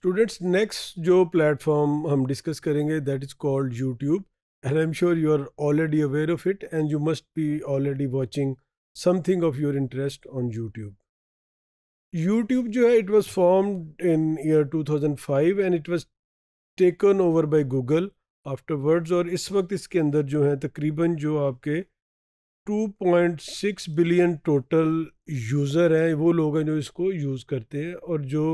students next जो platform हम discuss करेंगे that is called YouTube and I am sure you are already aware of it and you must be already watching something of your interest on YouTube YouTube जो है it was formed in year 2005 and it was taken over by Google afterwards और इस वक्त इसके अंदर जो है तकरीबन जो आपके 2.6 बिलियन टोटल यूज़र हैं वो लोग हैं जो इसको यूज़ करते हैं और जो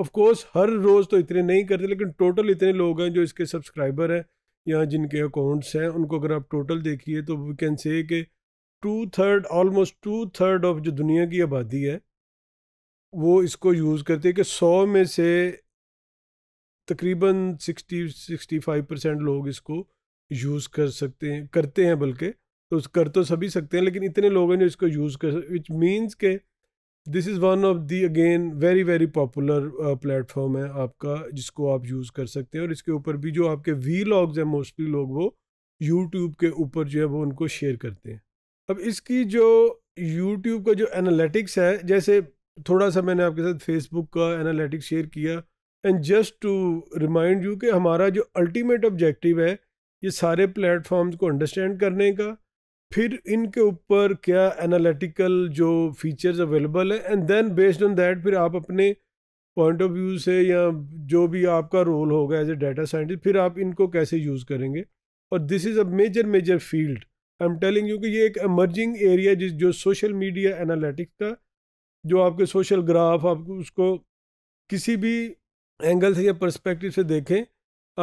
ऑफ कोर्स हर रोज़ तो इतने नहीं करते लेकिन टोटल इतने लोग हैं जो इसके सब्सक्राइबर हैं या जिनके अकाउंट्स हैं उनको अगर आप टोटल देखिए तो वी कैन से कि two third almost two third of जो दुनिया की आबादी है वो इसको यूज़ करते हैं कि सौ में से तकरीबन सिक्सटी सिक्सटी फाइव परसेंट लोग इसको यूज़ कर सकते हैं करते हैं बल्कि तो कर तो सभी सकते हैं लेकिन इतने लोग हैं जो इसको यूज़ कर विच मीन्स के this is one of the again very very popular platform है आपका जिसको आप यूज़ कर सकते हैं और इसके ऊपर भी जो आपके वी लॉग्स हैं मोस्टली लोग वो यूट्यूब के ऊपर जो है वो उनको शेयर करते हैं अब इसकी जो यूट्यूब का जो एनालिटिक्स है जैसे थोड़ा सा मैंने आपके साथ फेसबुक का एनालिटिक्स शेयर किया and just to remind you कि हमारा जो अल्टीमेट ऑब्जेक्टिव है ये सारे प्लेटफॉर्म्स को अंडरस्टैंड करने का फिर इनके ऊपर क्या एनालिटिकल जो फीचर्स अवेलेबल है and then based on that फिर आप अपने पॉइंट ऑफ व्यू से या जो भी आपका रोल होगा एज ए डाटा साइंटिस्ट फिर आप इनको कैसे यूज़ करेंगे और this is a major major field I am telling you कि ये एक एमर्जिंग एरिया जिस जो सोशल मीडिया एनालिटिक्स का जो आपके सोशल ग्राफ आप उसको किसी भी एंगल से या परस्पेक्टिव से देखें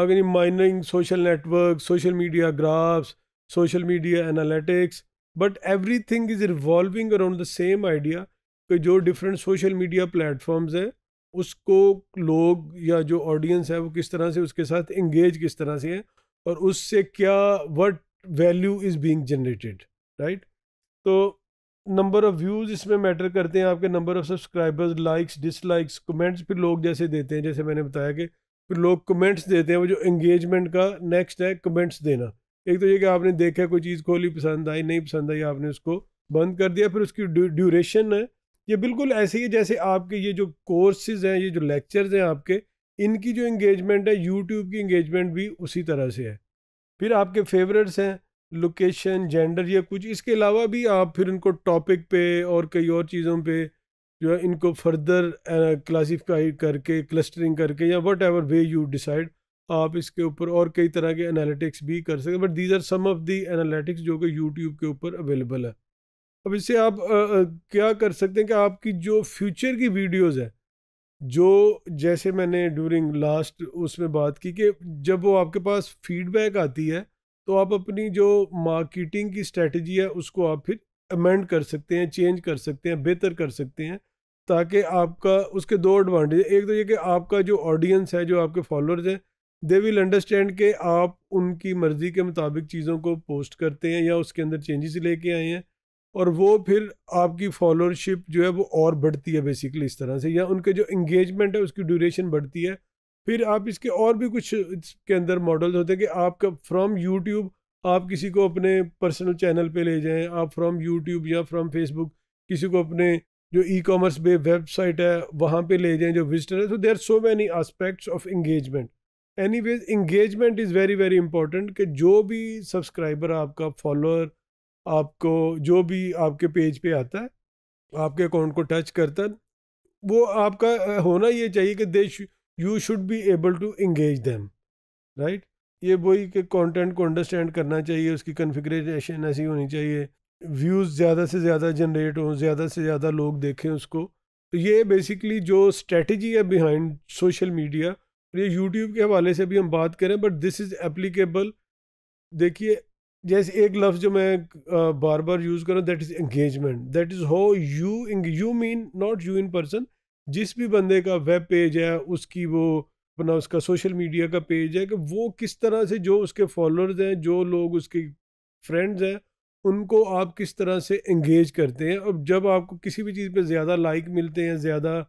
अगर mining social network social media graphs social media analytics but every thing is revolving around the same idea कि जो डिफरेंट सोशल मीडिया प्लेटफॉर्म्स हैं उसको लोग या जो ऑडियंस है वो किस तरह से उसके साथ इंगेज किस तरह से है और उससे क्या what value is being generated right तो नंबर ऑफ़ व्यूज़ इसमें मैटर करते हैं आपके number of subscribers likes dislikes comments फिर लोग जैसे देते हैं जैसे मैंने बताया कि फिर लोग कमेंट्स देते हैं वो जो इंगेजमेंट का नेक्स्ट है कमेंट्स देना एक तो ये कि आपने देखा कोई चीज़ खोली पसंद आई नहीं पसंद आई आपने उसको बंद कर दिया फिर उसकी ड्यूरेशन है ये बिल्कुल ऐसे ही जैसे आपके ये जो कोर्सेज हैं ये जो लेक्चर्स हैं आपके इनकी जो इंगेजमेंट है यूट्यूब की इंगेजमेंट भी उसी तरह से है फिर आपके फेवरेट्स हैं लोकेशन जेंडर या कुछ इसके अलावा भी आप फिर इनको टॉपिक पे और कई और चीज़ों पे जो है इनको फर्दर क्लासीफाई करके क्लस्टरिंग करके या whatever way you decide आप इसके ऊपर और कई तरह के एनालिटिक्स भी कर सकते हैं but these are some of the analytics जो कि यूट्यूब के ऊपर अवेलेबल है अब इससे आप आ, आ, क्या कर सकते हैं कि आपकी जो फ्यूचर की वीडियोज़ है जो जैसे मैंने ड्यूरिंग लास्ट उसमें बात की कि जब वो आपके पास फीडबैक आती है तो आप अपनी जो मार्केटिंग की स्ट्रेटजी है उसको आप फिर अमेंड कर सकते हैं चेंज कर सकते हैं बेहतर कर सकते हैं ताकि आपका उसके दो एडवांटेज एक तो ये कि आपका जो ऑडियंस है जो आपके फॉलोअर्स हैं दे विल अंडरस्टैंड के आप उनकी मर्ज़ी के मुताबिक चीज़ों को पोस्ट करते हैं या उसके अंदर चेंजेस लेके आए हैं और वो फिर आपकी फॉलोअरशिप जो है वो और बढ़ती है बेसिकली इस तरह से या उनके जो इंगेजमेंट है उसकी ड्यूरेशन बढ़ती है फिर आप इसके और भी कुछ इसके अंदर मॉडल्स होते हैं कि आपका फ्रॉम यूट्यूब आप किसी को अपने पर्सनल चैनल पे ले जाएं आप फ्रॉम यूट्यूब या फ्रॉम फेसबुक किसी को अपने जो ई कॉमर्स वेबसाइट है वहाँ पे ले जाएं जो विजिटर है तो there so many aspects of engagement anyways engagement is very very important कि जो भी सब्सक्राइबर आपका फॉलोअर आपको जो भी आपके पेज पे आता है आपके अकाउंट को टच करता है वो आपका होना ये चाहिए कि they you should be able to engage them right ये वही कि कंटेंट को अंडरस्टैंड करना चाहिए उसकी कन्फिग्रेशन ऐसी होनी चाहिए व्यूज़ ज़्यादा से ज़्यादा जनरेट हों ज़्यादा से ज़्यादा लोग देखें उसको तो ये बेसिकली जो स्ट्रेटजी है बिहाइंड सोशल मीडिया ये यूट्यूब के हवाले से भी हम बात करें बट दिस इज़ एप्लीकेबल देखिए जैसे एक लफ्ज़ जो मैं बार बार यूज़ करूँ that is engagement that is who you you mean not you in person जिस भी बंदे का वेब पेज है उसकी वो अपना उसका सोशल मीडिया का पेज है कि वो किस तरह से जो उसके फॉलोअर्स हैं जो लोग उसके फ्रेंड्स हैं उनको आप किस तरह से इंगेज करते हैं और जब आपको किसी भी चीज़ पे ज़्यादा लाइक मिलते हैं ज़्यादा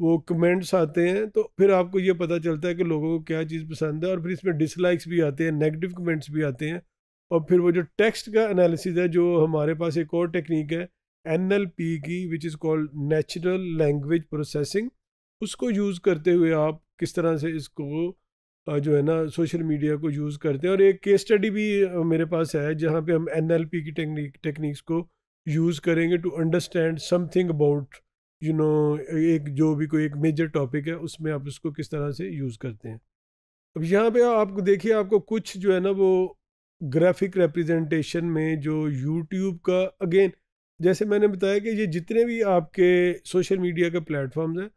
वो कमेंट्स आते हैं तो फिर आपको ये पता चलता है कि लोगों को क्या चीज़ पसंद है और फिर इसमें डिसलाइक्स भी आते हैं नेगेटिव कमेंट्स भी आते हैं और फिर वो जो टेक्स्ट का एनालिसिस है जो हमारे पास एक और टेक्निक है एन की which is called natural language processing उसको यूज़ करते हुए आप किस तरह से इसको जो है ना सोशल मीडिया को यूज़ करते हैं और एक केस स्टडी भी मेरे पास है जहाँ पे हम एन की टेक्निक टेक्निक्स को यूज़ करेंगे to understand something about you know एक जो भी कोई एक मेजर टॉपिक है उसमें आप उसको किस तरह से यूज़ करते हैं अब यहाँ पे आप देखिए आपको कुछ जो है ना वो ग्राफिक रिप्रेजेंटेशन में जो यूट्यूब का अगेन जैसे मैंने बताया कि ये जितने भी आपके सोशल मीडिया के प्लेटफॉर्म्स हैं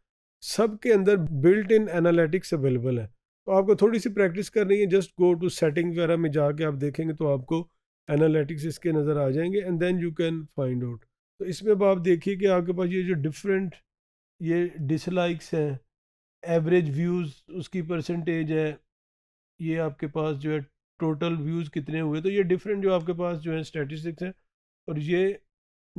सब के अंदर बिल्ट इन एनालिटिक्स अवेलेबल है तो आपको थोड़ी सी प्रैक्टिस करनी है जस्ट गो टू सेटिंग वगैरह में जाके आप देखेंगे तो आपको एनालिटिक्स इसके नज़र आ जाएंगे and then you can find out तो इसमें अब आप देखिए कि आपके पास ये जो डिफरेंट ये डिसलाइक्स हैं एवरेज व्यूज़ उसकी परसेंटेज है ये आपके पास जो है टोटल व्यूज़ कितने हुए तो ये डिफरेंट जो आपके पास जो है स्टैटिस्टिक्स हैं और ये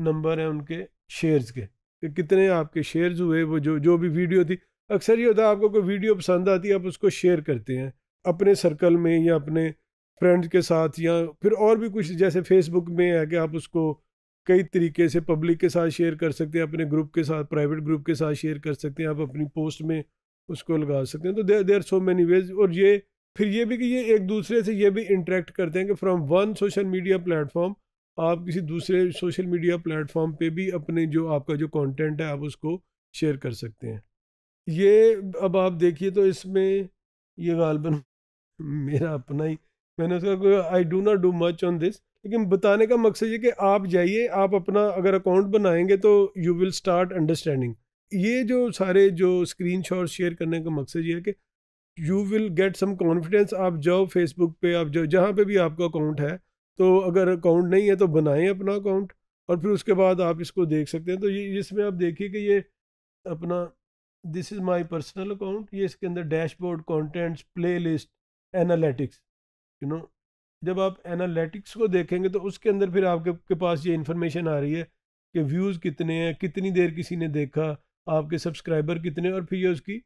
नंबर हैं उनके शेयर्स के कि कितने आपके शेयर्स हुए वो जो जो भी वीडियो थी अक्सर ये होता है आपको कोई वीडियो पसंद आती है आप उसको शेयर करते हैं अपने सर्कल में या अपने फ्रेंड्स के साथ या फिर और भी कुछ जैसे फेसबुक में है कि आप उसको कई तरीके से पब्लिक के साथ शेयर कर सकते हैं अपने ग्रुप के साथ प्राइवेट ग्रुप के साथ शेयर कर सकते हैं आप अपनी पोस्ट में उसको लगा सकते हैं तो देर देर सो मैनी वेज और ये फिर ये भी कि ये एक दूसरे से ये भी इंटरेक्ट करते हैं कि from one social media platform आप किसी दूसरे सोशल मीडिया प्लेटफॉर्म पे भी अपने जो आपका जो कंटेंट है आप उसको शेयर कर सकते हैं ये अब आप देखिए तो इसमें ये गालबन मेरा अपना ही मैंने उसका I do not do much on this लेकिन बताने का मकसद ये कि आप जाइए आप अपना अगर अकाउंट बनाएंगे तो यू विल स्टार्ट अंडरस्टैंडिंग ये जो सारे जो स्क्रीन शेयर करने का मकसद ये है कि you will get some confidence आप जाओ फेसबुक पे आप जाओ जहाँ पे भी आपका अकाउंट है तो अगर अकाउंट नहीं है तो बनाएं अपना अकाउंट और फिर उसके बाद आप इसको देख सकते हैं तो ये इसमें आप देखिए कि ये अपना this is my personal account ये इसके अंदर dashboard contents play list analytics you know जब आप एनालिटिक्स को देखेंगे तो उसके अंदर फिर आपके के पास ये इन्फॉर्मेशन आ रही है कि व्यूज़ कितने हैं कितनी देर किसी ने देखा आपके सब्सक्राइबर कितने और फिर ये उसकी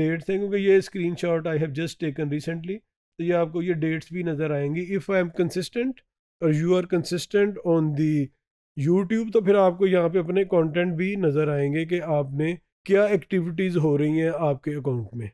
डेट्स हैं क्योंकि ये screen shot I have just taken recently तो ये आपको ये डेट्स भी नज़र आएंगी इफ़ आई एम कंसिस्टेंट और you are consistent on the YouTube तो फिर आपको यहाँ पे अपने कंटेंट भी नज़र आएंगे कि आपने क्या एक्टिविटीज़ हो रही हैं आपके अकाउंट में